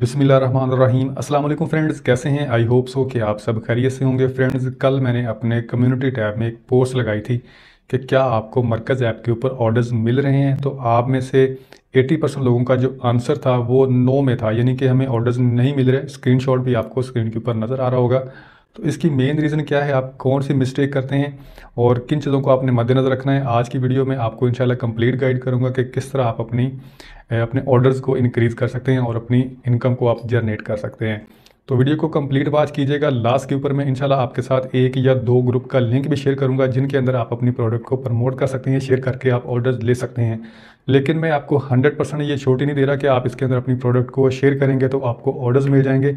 बिसमिल्ल रहीम अस्सलाम वालेकुम फ्रेंड्स कैसे हैं आई होप सो कि आप सब खैरियत से होंगे फ्रेंड्स कल मैंने अपने कम्युनिटी टैब में एक पोस्ट लगाई थी कि क्या आपको मरकज़ ऐप के ऊपर ऑर्डर्स मिल रहे हैं तो आप में से 80 परसेंट लोगों का जो आंसर था वो नो में था यानी कि हमें ऑर्डर्स नहीं मिल रहे शॉट भी आपको स्क्रीन के ऊपर नज़र आ रहा होगा तो इसकी मेन रीज़न क्या है आप कौन सी मिस्टेक करते हैं और किन चीज़ों को आपने मद्देनज़र रखना है आज की वीडियो में आपको इनशाला कंप्लीट गाइड करूँगा कि किस तरह आप अपनी अपने ऑर्डर्स को इनक्रीज़ कर सकते हैं और अपनी इनकम को आप जनरेट कर सकते हैं तो वीडियो को कंप्लीट वॉच कीजिएगा लास्ट के ऊपर मैं इंशाल्लाह आपके साथ एक या दो ग्रुप का लिंक भी शेयर करूंगा जिनके अंदर आप अपनी प्रोडक्ट को प्रमोट कर सकते हैं शेयर करके आप ऑर्डर्स ले सकते हैं लेकिन मैं आपको 100 परसेंट ये छोटी नहीं दे रहा कि आप इसके अंदर अपनी प्रोडक्ट को शेयर करेंगे तो आपको ऑर्डर्स मिल जाएंगे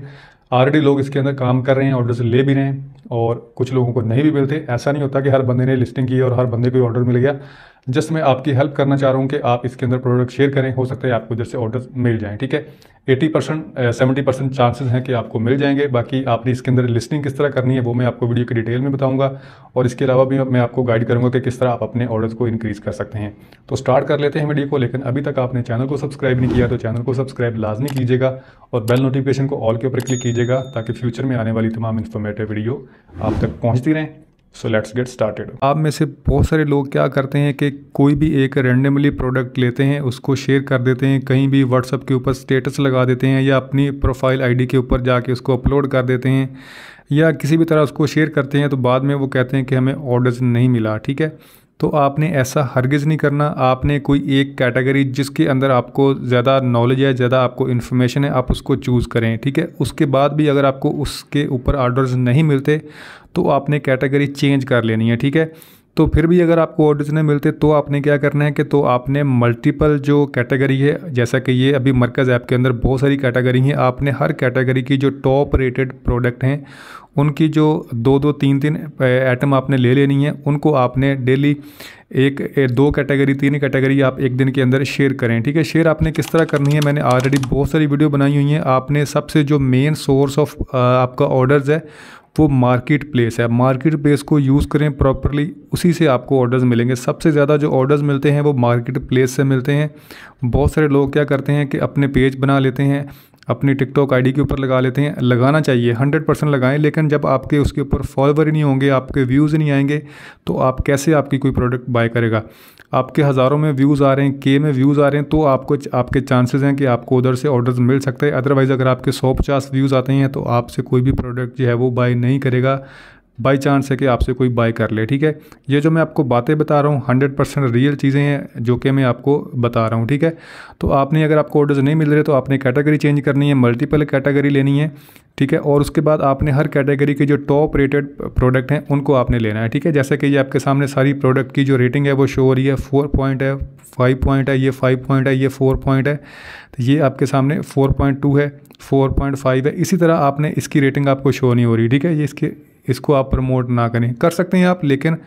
ऑलरेडी लोग इसके अंदर काम कर रहे हैं ऑर्डर्स ले भी रहे हैं और कुछ लोगों को नहीं भी मिलते ऐसा नहीं होता कि हर बंदे ने लिस्टिंग की और हर बंदे को ऑर्डर मिल गया जस्ट मैं आपकी हेल्प करना चाह रहा हूँ कि आप इसके अंदर प्रोडक्ट शेयर करें हो सकता है आपको इधर से ऑर्डर मिल जाए ठीक है eighty percent seventy percent chances हैं कि आपको मिल जाएंगे बाकी आपने इसके अंदर लिस्टिंग किस तरह करनी है वो मैं आपको वीडियो की डिटेल में बताऊंगा और इसके अलावा भी मैं आपको गाइड करूंगा कि किस तरह आप अपने ऑर्डर्स को इंक्रीज़ कर सकते हैं तो स्टार्ट कर लेते हैं वीडियो को लेकिन अभी तक आपने चैनल को सब्सक्राइब नहीं किया तो चैनल को सब्सक्राइब लाजमी कीजिएगा और बेल नोटिफिकेशन को ऑल के ऊपर क्लिक कीजिएगा ताकि फ्यूचर में आने वाली तमाम इन्फॉर्मेटिव वीडियो आप तक पहुँचती रहें सो लेट्स गेट स्टार्टेड आप में से बहुत सारे लोग क्या करते हैं कि कोई भी एक रेंडमली प्रोडक्ट लेते हैं उसको शेयर कर देते हैं कहीं भी व्हाट्सअप के ऊपर स्टेटस लगा देते हैं या अपनी प्रोफाइल आईडी के ऊपर जाके उसको अपलोड कर देते हैं या किसी भी तरह उसको शेयर करते हैं तो बाद में वो कहते हैं कि हमें ऑर्डर्स नहीं मिला ठीक है तो आपने ऐसा हरगिज़ नहीं करना आपने कोई एक कैटेगरी जिसके अंदर आपको ज़्यादा नॉलेज है ज़्यादा आपको इन्फॉर्मेशन है आप उसको चूज़ करें ठीक है उसके बाद भी अगर आपको उसके ऊपर ऑर्डर्स नहीं मिलते तो आपने कैटेगरी चेंज कर लेनी है ठीक है तो फिर भी अगर आपको ऑर्डर्स नहीं मिलते तो आपने क्या करना है कि तो आपने मल्टीपल जो कैटेगरी है जैसा कि ये अभी मरकज़ ऐप के अंदर बहुत सारी कैटेगरी हैं आपने हर कैटेगरी की जो टॉप रेटेड प्रोडक्ट हैं उनकी जो दो दो तीन तीन आइटम आपने ले लेनी है उनको आपने डेली एक दो कैटेगरी तीन कैटेगरी आप एक दिन के अंदर शेयर करें ठीक है शेयर आपने किस तरह करनी है मैंने ऑलरेडी बहुत सारी वीडियो बनाई हुई हैं आपने सबसे जो मेन सोर्स ऑफ आपका ऑर्डर्स है वो मार्केट प्लेस है मार्केट प्लेस को यूज़ करें प्रॉपरली उसी से आपको ऑर्डर्स मिलेंगे सबसे ज़्यादा जो ऑर्डर्स मिलते हैं वो मार्केट प्लेस से मिलते हैं बहुत सारे लोग क्या करते हैं कि अपने पेज बना लेते हैं अपनी टिकटॉक आईडी के ऊपर लगा लेते हैं लगाना चाहिए हंड्रेड परसेंट लगाएं लेकिन जब आपके उसके ऊपर फॉलोवर ही नहीं होंगे आपके व्यूज़ नहीं आएंगे तो आप कैसे आपकी कोई प्रोडक्ट बाय करेगा आपके हज़ारों में व्यूज़ आ रहे हैं के में व्यूज़ आ रहे हैं तो आपको आपके चांसेस हैं कि आपको उधर से ऑर्डर्स मिल सकते हैं अदरवाइज़ अगर आपके सौ पचास व्यूज़ आते हैं तो आपसे कोई भी प्रोडक्ट जो है वो बाय नहीं करेगा बाई चांस है कि आपसे कोई बाय कर ले ठीक है ये जो मैं आपको बातें बता रहा हूँ हंड्रेड परसेंट रियल चीज़ें हैं जो कि मैं आपको बता रहा हूँ ठीक है तो आपने अगर आपको ऑर्डर्स नहीं मिल रहे तो आपने कैटेगरी चेंज करनी है मल्टीपल कैटेगरी लेनी है ठीक है और उसके बाद आपने हर कैटेगरी के जो टॉप रेटेड प्रोडक्ट हैं उनको आपने लेना है ठीक है जैसे कि ये आपके सामने सारी प्रोडक्ट की जो रेटिंग है वो शो हो रही है फोर पॉइंट है फाइव पॉइंट है ये फाइव पॉइंट है ये फोर पॉइंट है तो ये आपके सामने फोर पॉइंट टू है फोर पॉइंट फाइव है इसी तरह आपने इसकी रेटिंग आपको शो नहीं हो रही ठीक है ये इसके इसको आप प्रमोट ना करें कर सकते हैं आप लेकिन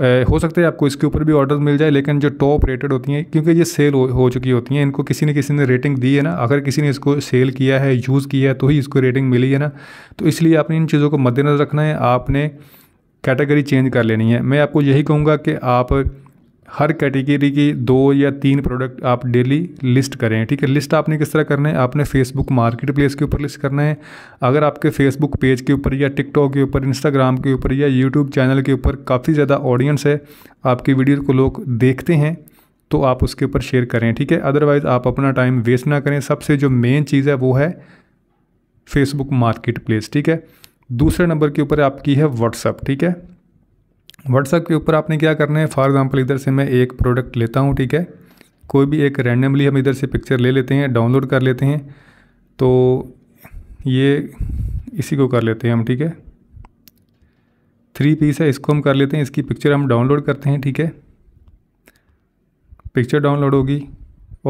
ए, हो सकता है आपको इसके ऊपर भी ऑर्डर मिल जाए लेकिन जो टॉप रेटेड होती हैं क्योंकि ये सेल हो, हो चुकी होती हैं इनको किसी ने किसी ने रेटिंग दी है ना अगर किसी ने इसको सेल किया है यूज़ किया है तो ही इसको रेटिंग मिली है ना तो इसलिए आपने इन चीज़ों को मद्देनज़र रखना है आपने कैटेगरी चेंज कर लेनी है मैं आपको यही कहूँगा कि आप हर कैटेगरी की दो या तीन प्रोडक्ट आप डेली लिस्ट करें ठीक है लिस्ट आपने किस तरह करना है आपने फेसबुक मार्केट प्लेस के ऊपर लिस्ट करना है अगर आपके फेसबुक पेज के ऊपर या टिकटॉक के ऊपर इंस्टाग्राम के ऊपर या यूट्यूब चैनल के ऊपर काफ़ी ज़्यादा ऑडियंस है आपकी वीडियो को लोग देखते हैं तो आप उसके ऊपर शेयर करें ठीक है अदरवाइज़ आप अपना टाइम वेस्ट ना करें सबसे जो मेन चीज़ है वो है फेसबुक मार्केट प्लेस ठीक है दूसरे नंबर के ऊपर आपकी है व्हाट्सअप ठीक है व्हाट्सएप के ऊपर आपने क्या करना है फॉर एग्जाम्पल इधर से मैं एक प्रोडक्ट लेता हूँ ठीक है कोई भी एक रैंडमली हम इधर से पिक्चर ले लेते हैं डाउनलोड कर लेते हैं तो ये इसी को कर लेते हैं हम ठीक है थ्री पीस है इसको हम कर लेते हैं इसकी पिक्चर हम डाउनलोड करते हैं ठीक है पिक्चर डाउनलोड होगी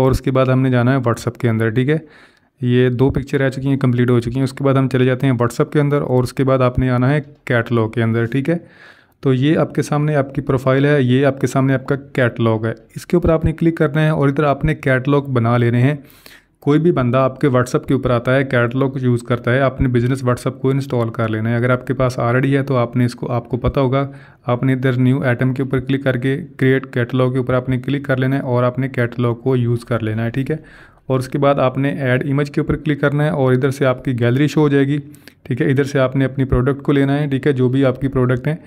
और उसके बाद हमने जाना है व्हाट्सअप के अंदर ठीक है ये दो पिक्चर आ चुकी हैं कंप्लीट हो चुकी हैं उसके बाद हम चले जाते हैं व्हाट्सअप के अंदर और उसके बाद आपने आना है कैटलॉग के अंदर ठीक है तो ये आपके सामने आपकी प्रोफाइल है ये आपके सामने आपका कैटलॉग है इसके ऊपर आपने क्लिक करना है और इधर आपने कैटलॉग बना लेने हैं कोई भी बंदा आपके व्हाट्सअप के ऊपर आता है कैटलॉग यूज़ करता है आपने बिज़नेस व्हाट्सअप को इंस्टॉल कर लेना है अगर आपके पास ऑलरेडी है तो आपने इसको आपको पता होगा आपने इधर न्यू आइटम के ऊपर क्लिक करके क्रिएट कैटलॉग के ऊपर आपने क्लिक कर लेना है और आपने कैटलॉग को यूज़ कर लेना है ठीक है और उसके बाद आपने ऐड इमेज के ऊपर क्लिक करना है और इधर से आपकी गैलरी शो हो जाएगी ठीक है इधर से आपने अपनी प्रोडक्ट को लेना है ठीक है जो भी आपकी प्रोडक्ट हैं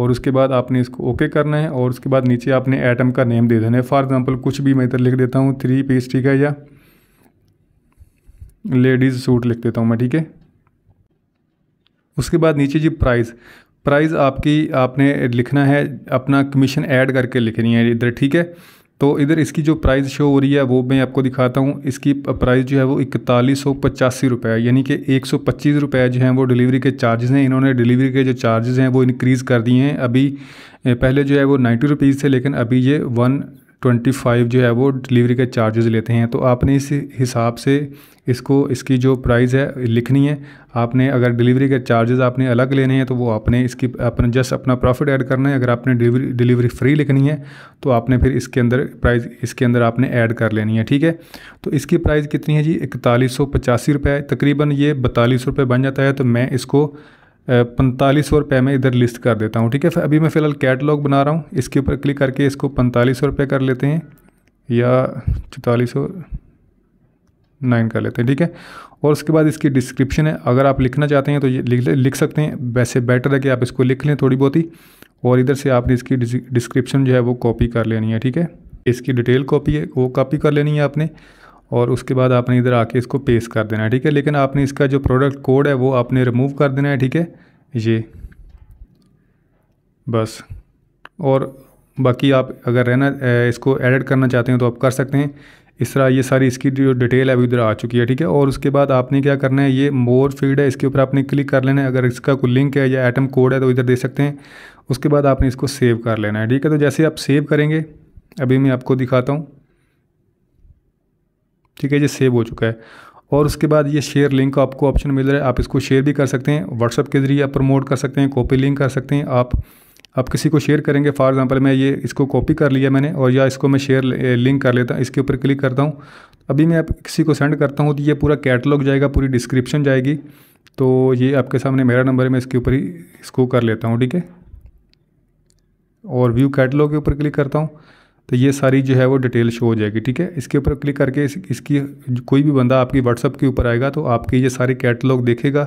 और उसके बाद आपने इसको ओके करना है और उसके बाद नीचे आपने एटम का नेम दे देना है फॉर एग्जांपल कुछ भी मैं इधर लिख देता हूँ थ्री पीस ठीक है या लेडीज़ सूट लिख देता हूँ मैं ठीक है उसके बाद नीचे जी प्राइस प्राइस आपकी आपने लिखना है अपना कमीशन ऐड करके लिखनी है इधर ठीक है तो इधर इसकी जो प्राइस शो हो रही है वो मैं आपको दिखाता हूँ इसकी प्राइस जो है वो इकतालीस सौ पचासी रुपये यानी कि एक सौ पच्चीस रुपये जो हैं वो डिलीवरी के चार्जेस हैं इन्होंने डिलीवरी के जो चार्जेस हैं वो इनक्रीज़ कर दिए हैं अभी पहले जो है वो नाइन्टी रुपीज़ थे लेकिन अभी ये वन ट्वेंटी फाइव जो है वो डिलीवरी के चार्जेस लेते हैं तो आपने इस हिसाब से इसको इसकी जो प्राइस है लिखनी है आपने अगर डिलीवरी के चार्जेस आपने अलग लेने हैं तो वो आपने इसकी अपने जस्ट अपना प्रॉफिट ऐड करना है अगर आपने डिलीवरी डिलीवरी फ्री लिखनी है तो आपने फिर इसके अंदर प्राइस इसके अंदर आपने ऐड कर लेनी है ठीक है तो इसकी प्राइस कितनी है जी इकतालीस सौ पचासी रुपये तकरीबन ये बतालीस रुपये बन जाता है तो मैं इसको पैंतालीस रुपये में इधर लिस्ट कर देता हूँ ठीक है अभी मैं फ़िलहाल कैटलॉग बना रहा हूँ इसके ऊपर क्लिक करके इसको पैंतालीस सौ रुपये कर लेते हैं या चौतालीस नाइन कर लेते हैं ठीक है और उसके बाद इसकी डिस्क्रिप्शन है अगर आप लिखना चाहते हैं तो ये लिख लिख सकते हैं वैसे बेटर है कि आप इसको लिख लें थोड़ी बहुत ही और इधर से आपने इसकी डिस्क्रिप्शन जो है वो कॉपी कर लेनी है ठीक है इसकी डिटेल कॉपी है वो कॉपी कर लेनी है आपने और उसके बाद आपने इधर आके इसको पेस्ट कर देना है ठीक है लेकिन आपने इसका जो प्रोडक्ट कोड है वो आपने रिमूव कर देना है ठीक है ये बस और बाकी आप अगर रहना इसको एडिट करना चाहते हैं तो आप कर सकते हैं इस तरह ये सारी इसकी जो डिटेल है वो इधर आ चुकी है ठीक है और उसके बाद आपने क्या करना है ये मोर फीड है इसके ऊपर आपने क्लिक कर लेना है अगर इसका कोई लिंक है या एटम कोड है तो इधर दे सकते हैं उसके बाद आपने इसको सेव कर लेना है ठीक है तो जैसे आप सेव करेंगे अभी मैं आपको दिखाता हूँ ठीक है ये सेव हो चुका है और उसके बाद ये शेयर लिंक का आपको ऑप्शन मिल रहा है आप इसको शेयर भी कर सकते हैं व्हाट्सअप के ज़रिए आप प्रमोट कर सकते हैं कॉपी लिंक कर सकते हैं आप आप किसी को शेयर करेंगे फॉर एग्जांपल मैं ये इसको कॉपी कर लिया मैंने और या इसको मैं शेयर लिंक कर लेता हूँ इसके ऊपर क्लिक करता हूँ अभी मैं आप किसी को सेंड करता हूँ तो ये पूरा कैटलॉग जाएगा पूरी डिस्क्रिप्शन जाएगी तो ये आपके सामने मेरा नंबर है मैं इसके ऊपर ही इसको कर लेता हूँ ठीक है और व्यू कैटलॉग के ऊपर क्लिक करता हूँ तो ये सारी जो है वो डिटेल शो हो जाएगी ठीक है इसके ऊपर क्लिक करके इस, इसकी कोई भी बंदा आपकी व्हाट्सअप के ऊपर आएगा तो आपके ये सारे कैटलॉग देखेगा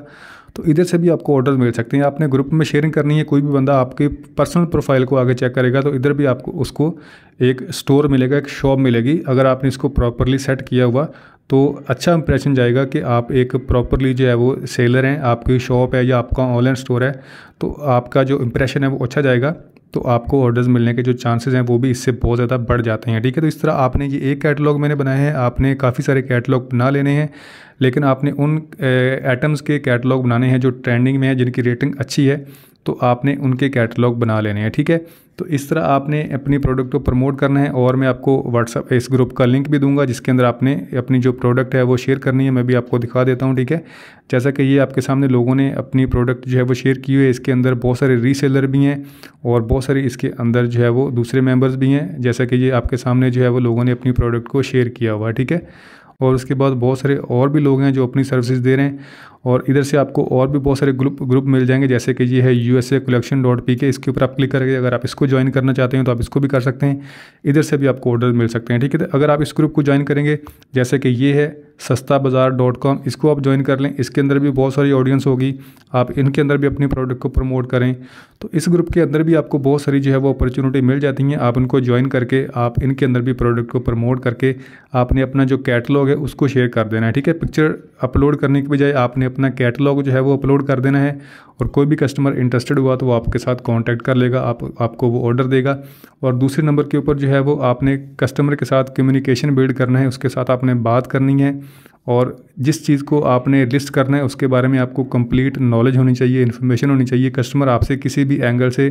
तो इधर से भी आपको ऑर्डर मिल सकते हैं आपने ग्रुप में शेयरिंग करनी है कोई भी बंदा आपके पर्सनल प्रोफाइल को आगे चेक करेगा तो इधर भी आपको उसको एक स्टोर मिलेगा एक शॉप मिलेगी अगर आपने इसको प्रॉपरली सेट किया हुआ तो अच्छा इंप्रेशन जाएगा कि आप एक प्रॉपरली जो है वो सेलर हैं आपकी शॉप है या आपका ऑनलाइन स्टोर है तो आपका जो इंप्रेशन है वो अच्छा जाएगा तो आपको ऑर्डर्स मिलने के जो चांसेस हैं वो भी इससे बहुत ज़्यादा बढ़ जाते हैं ठीक है तो इस तरह आपने ये एक कैटलॉग मैंने बनाया है आपने काफ़ी सारे कैटलॉग बना लेने हैं लेकिन आपने उन एटम्स के कैटलॉग बनाने हैं जो ट्रेंडिंग में है जिनकी रेटिंग अच्छी है तो आपने उनके कैटलॉग बना लेने हैं ठीक है तो इस तरह आपने अपनी प्रोडक्ट को प्रमोट करना है और मैं आपको व्हाट्सअप इस ग्रुप का लिंक भी दूंगा जिसके अंदर आपने अपनी जो प्रोडक्ट है वो शेयर करनी है मैं भी आपको दिखा देता हूँ ठीक है जैसा कि ये आपके सामने लोगों ने अपनी प्रोडक्ट जो है वो शेयर की हुई है इसके अंदर बहुत सारे रीसेलर भी हैं और बहुत सारे इसके अंदर जो है वो दूसरे मेम्बर्स भी हैं जैसा कि ये आपके सामने जो है वो लोगों ने अपनी प्रोडक्ट को शेयर किया हुआ ठीक है और उसके बाद बहुत सारे और भी लोग हैं जो अपनी सर्विसेज दे रहे हैं और इधर से आपको और भी बहुत सारे ग्रुप ग्रुप मिल जाएंगे जैसे कि ये है U S A collection dot P K इसके ऊपर आप क्लिक करके अगर आप इसको ज्वाइन करना चाहते हैं तो आप इसको भी कर सकते हैं इधर से भी आपको ऑर्डर मिल सकते हैं ठीक है तो अगर आप इस ग्रुप को ज्वाइन करेंगे जैसे कि ये है सस्ता बाज़ार डॉट कॉम इसको आप ज्वाइन कर लें इसके अंदर भी बहुत सारी ऑडियंस होगी आप इनके अंदर भी अपनी प्रोडक्ट को प्रमोट करें तो इस ग्रुप के अंदर भी आपको बहुत सारी जो है वो अपॉर्चुनिटी मिल जाती हैं आप उनको ज्वाइन करके आप इनके अंदर भी प्रोडक्ट को प्रमोट करके आपने अपना जो कैटलॉग है उसको शेयर कर देना है ठीक है पिक्चर अपलोड करने के बजाय आपने अपना कैटलॉग जो है वो अपलोड कर देना है और कोई भी कस्टमर इंटरेस्टेड हुआ तो वो आपके साथ कॉन्टैक्ट कर लेगा आप आपको वो ऑर्डर देगा और दूसरे नंबर के ऊपर जो है वो आपने कस्टमर के साथ कम्युनिकेशन बिल्ड करना है उसके साथ आपने बात करनी है और जिस चीज़ को आपने लिस्ट करना है उसके बारे में आपको कंप्लीट नॉलेज होनी चाहिए इन्फॉर्मेशन होनी चाहिए कस्टमर आपसे किसी भी एंगल से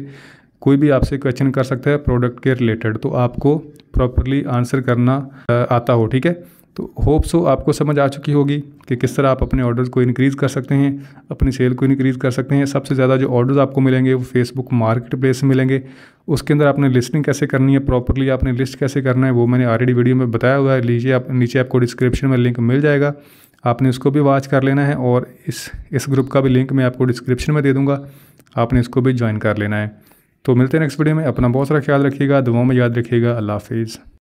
कोई भी आपसे क्वेश्चन कर सकता है प्रोडक्ट के रिलेटेड तो आपको प्रॉपरली आंसर करना आता हो ठीक है तो होप सो तो आपको समझ आ चुकी होगी कि किस तरह आप अपने ऑर्डर्स को इनक्रीज़ कर सकते हैं अपनी सेल को इनक्रीज़ कर सकते हैं सबसे ज़्यादा जो ऑर्डर्स आपको मिलेंगे वो फेसबुक मार्केट प्लेस से मिलेंगे उसके अंदर आपने लिस्टिंग कैसे करनी है प्रॉपरली आपने लिस्ट कैसे करना है वो मैंने ऑलरेडी वीडियो में बताया हुआ है लीजिए आप नीचे आपको डिस्क्रिप्शन में लिंक मिल जाएगा आपने उसको भी वॉच कर लेना है और इस इस ग्रुप का भी लिंक मैं आपको डिस्क्रिप्शन में दे दूँगा आपने इसको भी ज्वाइन कर लेना है तो मिलते हैं नेक्स्ट वीडियो में अपना बहुत सारा ख्याल रखिएगा दुआओं में याद रखिएगा अल्लाह हाफिज़